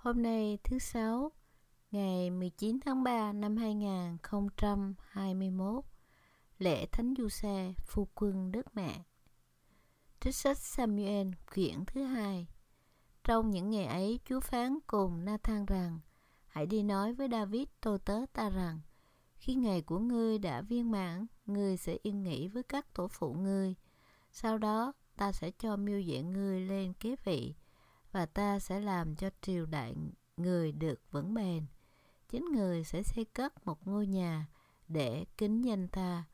Hôm nay thứ Sáu, ngày 19 tháng 3 năm 2021, lễ Thánh Du Xe Phu Quân Đức Mẹ. Trích sách Samuel quyển thứ hai. Trong những ngày ấy, Chúa phán cùng Nathan rằng, hãy đi nói với David tôi tớ ta rằng, khi ngày của ngươi đã viên mãn, ngươi sẽ yên nghỉ với các tổ phụ ngươi. Sau đó, ta sẽ cho miêu diện ngươi lên kế vị và ta sẽ làm cho triều đại người được vững bền. Chính người sẽ xây cất một ngôi nhà để kính danh ta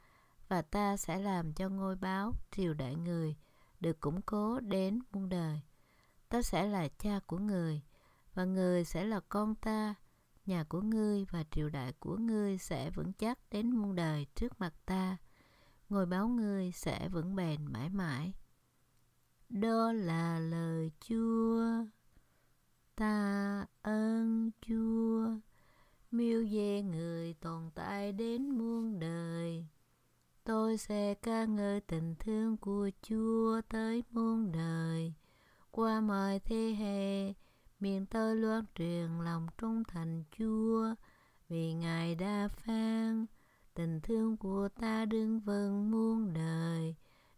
và ta sẽ làm cho ngôi báo triều đại người được củng cố đến muôn đời. Ta sẽ là cha của người và người sẽ là con ta. Nhà của ngươi và triều đại của ngươi sẽ vững chắc đến muôn đời trước mặt ta. Ngôi báo ngươi sẽ vững bền mãi mãi đó là lời Chúa. Ta ơn Chúa, miêu về người tồn tại đến muôn đời. Tôi sẽ ca ngợi tình thương của Chúa tới muôn đời. Qua mọi thế hệ, miền tôi loan truyền lòng trung thành Chúa, vì Ngài đa phán, tình thương của ta đứng vững muôn đời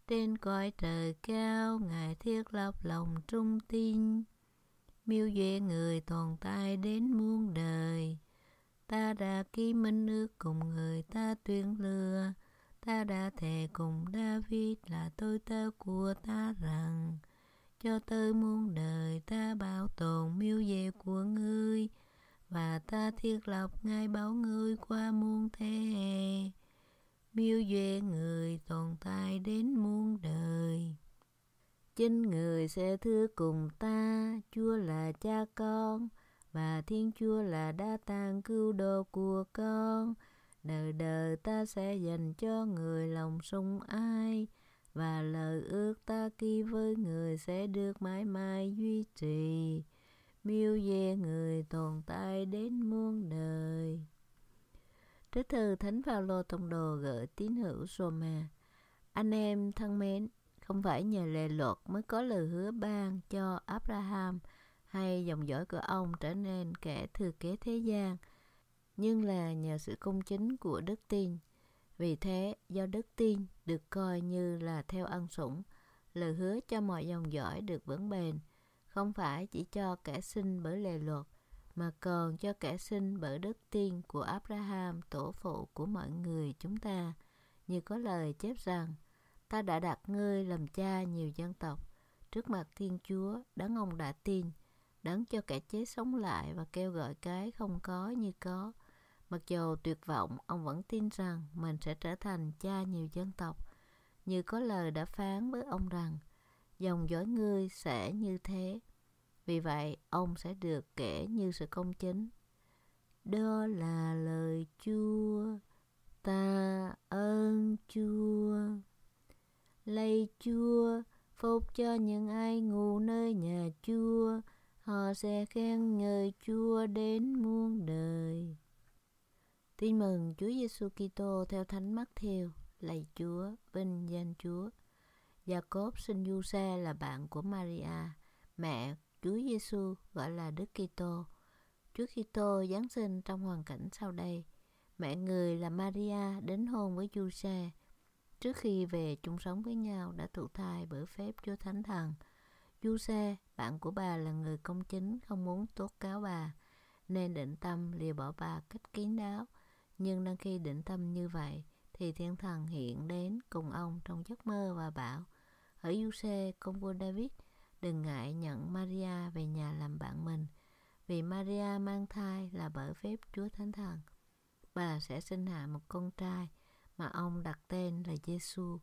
trên cõi trời cao ngài thiết lập lòng trung tin miêu duệ người toàn tai đến muôn đời ta đã ký minh ước cùng người ta tuyên lừa ta đã thề cùng david là tôi tớ của ta rằng cho tới muôn đời ta bảo tồn miêu về của ngươi và ta thiết lập ngài bảo ngươi qua muôn thế hệ miêu duyên người tồn tại đến muôn đời chính người sẽ thưa cùng ta chúa là cha con và thiên chúa là đa tàng cứu độ của con đời đời ta sẽ dành cho người lòng sung ai và lời ước ta ký với người sẽ được mãi mãi duy trì miêu về người tồn tại đến muôn đời Thứ thư Thánh Phaolô Tông Đồ gửi tín hữu Roma. Anh em thân mến, không phải nhờ lệ luật mới có lời hứa ban cho Abraham hay dòng dõi của ông trở nên kẻ thừa kế thế gian, nhưng là nhờ sự công chính của đức tin. Vì thế, do đức tin được coi như là theo ân sủng, lời hứa cho mọi dòng dõi được vững bền, không phải chỉ cho kẻ sinh bởi lề luật, mà còn cho kẻ sinh bởi đức tiên của Abraham tổ phụ của mọi người chúng ta như có lời chép rằng ta đã đặt ngươi làm cha nhiều dân tộc trước mặt Thiên Chúa đấng ông đã tin đấng cho kẻ chết sống lại và kêu gọi cái không có như có mặc dù tuyệt vọng ông vẫn tin rằng mình sẽ trở thành cha nhiều dân tộc như có lời đã phán với ông rằng dòng dõi ngươi sẽ như thế vì vậy, ông sẽ được kể như sự công chính. Đó là lời Chúa, ta ơn Chúa. Lạy Chúa, phúc cho những ai ngủ nơi nhà Chúa, họ sẽ khen ngợi Chúa đến muôn đời. Tin mừng Chúa Giêsu Kitô theo Thánh Mắc Thiêu, lạy Chúa, vinh danh Chúa. Gia Cốp sinh Du Xe là bạn của Maria, mẹ Chúa Giêsu gọi là Đức Kitô. Chúa Kitô giáng sinh trong hoàn cảnh sau đây. Mẹ người là Maria đến hôn với Giuse. Trước khi về chung sống với nhau đã thụ thai bởi phép Chúa Thánh Thần. Giuse, bạn của bà là người công chính không muốn tố cáo bà nên định tâm lìa bỏ bà cách kín đáo. Nhưng đang khi định tâm như vậy thì thiên thần hiện đến cùng ông trong giấc mơ và bảo Hỡi Giuse, công vua David, đừng ngại nhận Maria về nhà làm bạn mình, vì Maria mang thai là bởi phép Chúa Thánh Thần. Bà sẽ sinh hạ một con trai mà ông đặt tên là Giêsu,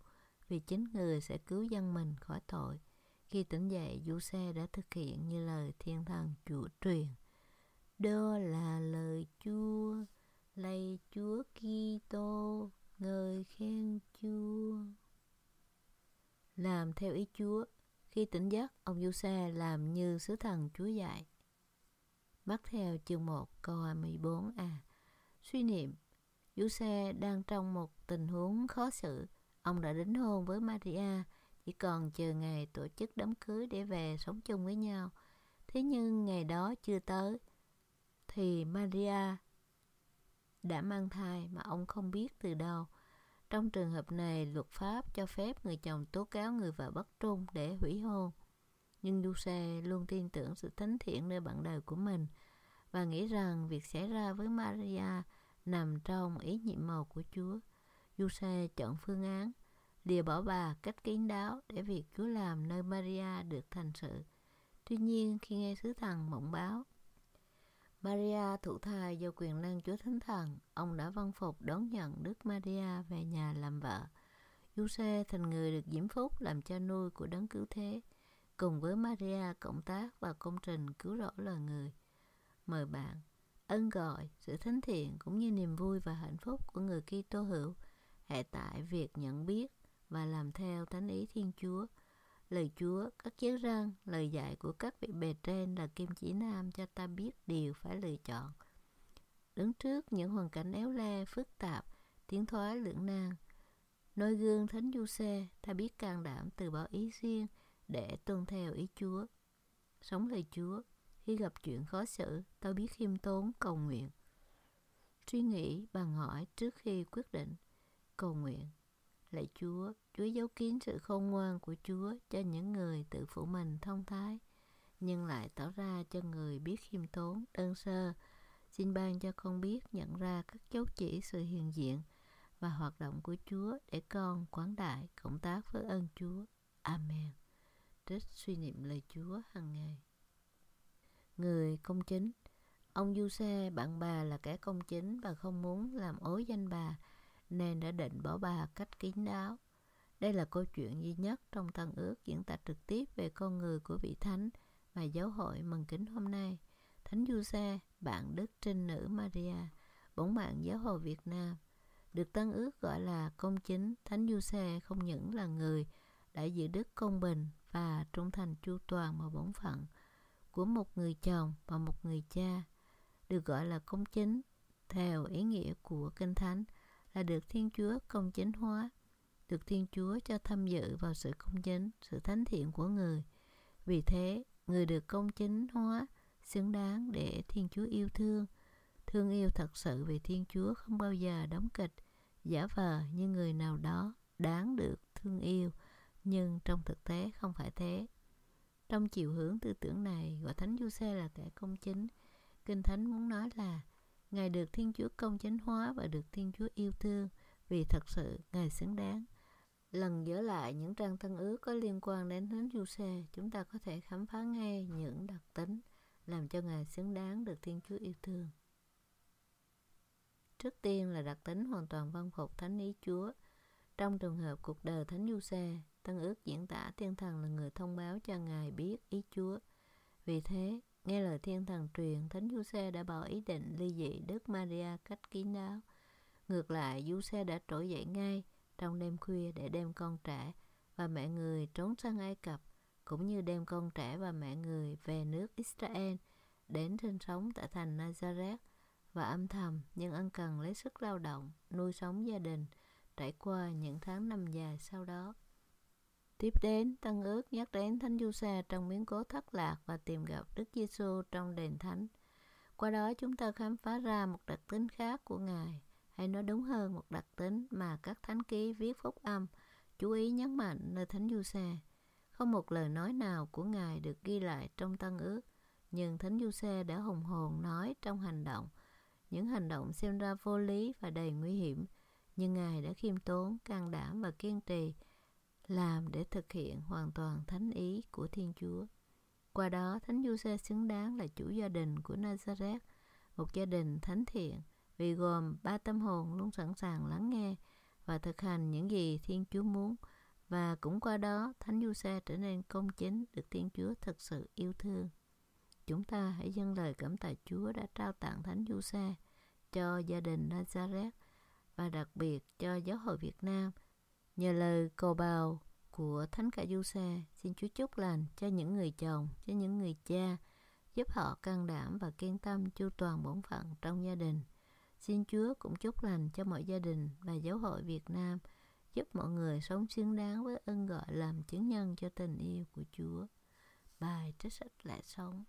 vì chính người sẽ cứu dân mình khỏi tội. Khi tỉnh dậy, du xe đã thực hiện như lời thiên thần chủ truyền. Đó là lời Chúa, lạy Chúa Kitô, người khen Chúa. Làm theo ý Chúa khi tỉnh giấc, ông du xe làm như sứ thần chúa dạy. Mắc theo chương 1 câu 24a. Suy niệm, du xe đang trong một tình huống khó xử. Ông đã đính hôn với Maria, chỉ còn chờ ngày tổ chức đám cưới để về sống chung với nhau. Thế nhưng ngày đó chưa tới, thì Maria đã mang thai mà ông không biết từ đâu trong trường hợp này, luật pháp cho phép người chồng tố cáo người vợ bất trung để hủy hôn. Nhưng Duse luôn tin tưởng sự thánh thiện nơi bạn đời của mình và nghĩ rằng việc xảy ra với Maria nằm trong ý nhiệm màu của Chúa. Duse chọn phương án lìa bỏ bà cách kín đáo để việc Chúa làm nơi Maria được thành sự. Tuy nhiên, khi nghe sứ thần mộng báo Maria thụ thai do quyền năng Chúa Thánh Thần, ông đã văn phục đón nhận Đức Maria về nhà làm vợ. Giuse thành người được diễm phúc làm cha nuôi của đấng cứu thế, cùng với Maria cộng tác và công trình cứu rỗi loài người. Mời bạn, ân gọi, sự thánh thiện cũng như niềm vui và hạnh phúc của người Kitô hữu hệ tại việc nhận biết và làm theo thánh ý Thiên Chúa Lời Chúa, các chiếc răng, lời dạy của các vị bề trên là kim chỉ nam cho ta biết điều phải lựa chọn. Đứng trước những hoàn cảnh éo le, phức tạp, tiếng thoái lưỡng nan, noi gương Thánh Du Xe, ta biết can đảm từ bỏ ý riêng để tuân theo ý Chúa. Sống lời Chúa, khi gặp chuyện khó xử, ta biết khiêm tốn cầu nguyện. Suy nghĩ bàn hỏi trước khi quyết định, cầu nguyện Lạy Chúa, Chúa giấu kín sự khôn ngoan của Chúa cho những người tự phụ mình thông thái, nhưng lại tỏ ra cho người biết khiêm tốn, đơn sơ. Xin ban cho con biết nhận ra các dấu chỉ sự hiện diện và hoạt động của Chúa để con quán đại cộng tác với ơn Chúa. Amen. Trích suy niệm lời Chúa hàng ngày. Người công chính Ông Du Xe, bạn bà là kẻ công chính và không muốn làm ối danh bà nên đã định bỏ bà cách kín đáo. Đây là câu chuyện duy nhất trong Tân ước diễn tả trực tiếp về con người của vị thánh mà giáo hội mừng kính hôm nay. Thánh Du Xe, bạn Đức Trinh Nữ Maria, bổn mạng giáo hội Việt Nam, được Tân ước gọi là công chính, Thánh Du Xe không những là người đã giữ đức công bình và trung thành chu toàn mà bổn phận của một người chồng và một người cha, được gọi là công chính theo ý nghĩa của Kinh Thánh – là được Thiên Chúa công chính hóa, được Thiên Chúa cho tham dự vào sự công chính, sự thánh thiện của người. Vì thế, người được công chính hóa xứng đáng để Thiên Chúa yêu thương. Thương yêu thật sự vì Thiên Chúa không bao giờ đóng kịch, giả vờ như người nào đó đáng được thương yêu, nhưng trong thực tế không phải thế. Trong chiều hướng tư tưởng này gọi Thánh Giuse là kẻ công chính, Kinh Thánh muốn nói là Ngài được Thiên Chúa công chánh hóa và được Thiên Chúa yêu thương vì thật sự Ngài xứng đáng. Lần dở lại những trang thân ước có liên quan đến thánh Giuse, chúng ta có thể khám phá ngay những đặc tính làm cho Ngài xứng đáng được Thiên Chúa yêu thương. Trước tiên là đặc tính hoàn toàn văn phục thánh ý Chúa. Trong trường hợp cuộc đời thánh Giuse, tân ước diễn tả thiên thần là người thông báo cho Ngài biết ý Chúa. Vì thế, Nghe lời thiên thần truyền, Thánh du xe đã bỏ ý định ly dị Đức Maria cách kín đáo. Ngược lại, du xe đã trỗi dậy ngay trong đêm khuya để đem con trẻ và mẹ người trốn sang Ai Cập, cũng như đem con trẻ và mẹ người về nước Israel, đến sinh sống tại thành Nazareth và âm thầm nhưng ân cần lấy sức lao động, nuôi sống gia đình, trải qua những tháng năm dài sau đó. Tiếp đến, tân ước nhắc đến Thánh Du Sa trong biến cố thất lạc và tìm gặp Đức Giêsu trong đền thánh. Qua đó chúng ta khám phá ra một đặc tính khác của Ngài, hay nói đúng hơn một đặc tính mà các thánh ký viết phúc âm chú ý nhấn mạnh nơi Thánh Du Sa. Không một lời nói nào của Ngài được ghi lại trong tân ước, nhưng Thánh Du Sa đã hùng hồn nói trong hành động, những hành động xem ra vô lý và đầy nguy hiểm, nhưng Ngài đã khiêm tốn, can đảm và kiên trì, làm để thực hiện hoàn toàn thánh ý của Thiên Chúa. Qua đó, Thánh Giuse xứng đáng là chủ gia đình của Nazareth, một gia đình thánh thiện, vì gồm ba tâm hồn luôn sẵn sàng lắng nghe và thực hành những gì Thiên Chúa muốn, và cũng qua đó Thánh Giuse trở nên công chính được Thiên Chúa thực sự yêu thương. Chúng ta hãy dâng lời cảm tạ Chúa đã trao tặng Thánh Giuse cho gia đình Nazareth và đặc biệt cho giáo hội Việt Nam – Nhờ lời cầu bào của Thánh Cả Du xe xin Chúa chúc lành cho những người chồng, cho những người cha, giúp họ can đảm và kiên tâm chu toàn bổn phận trong gia đình. Xin Chúa cũng chúc lành cho mọi gia đình và giáo hội Việt Nam, giúp mọi người sống xứng đáng với ơn gọi làm chứng nhân cho tình yêu của Chúa. Bài trích sách lẽ sống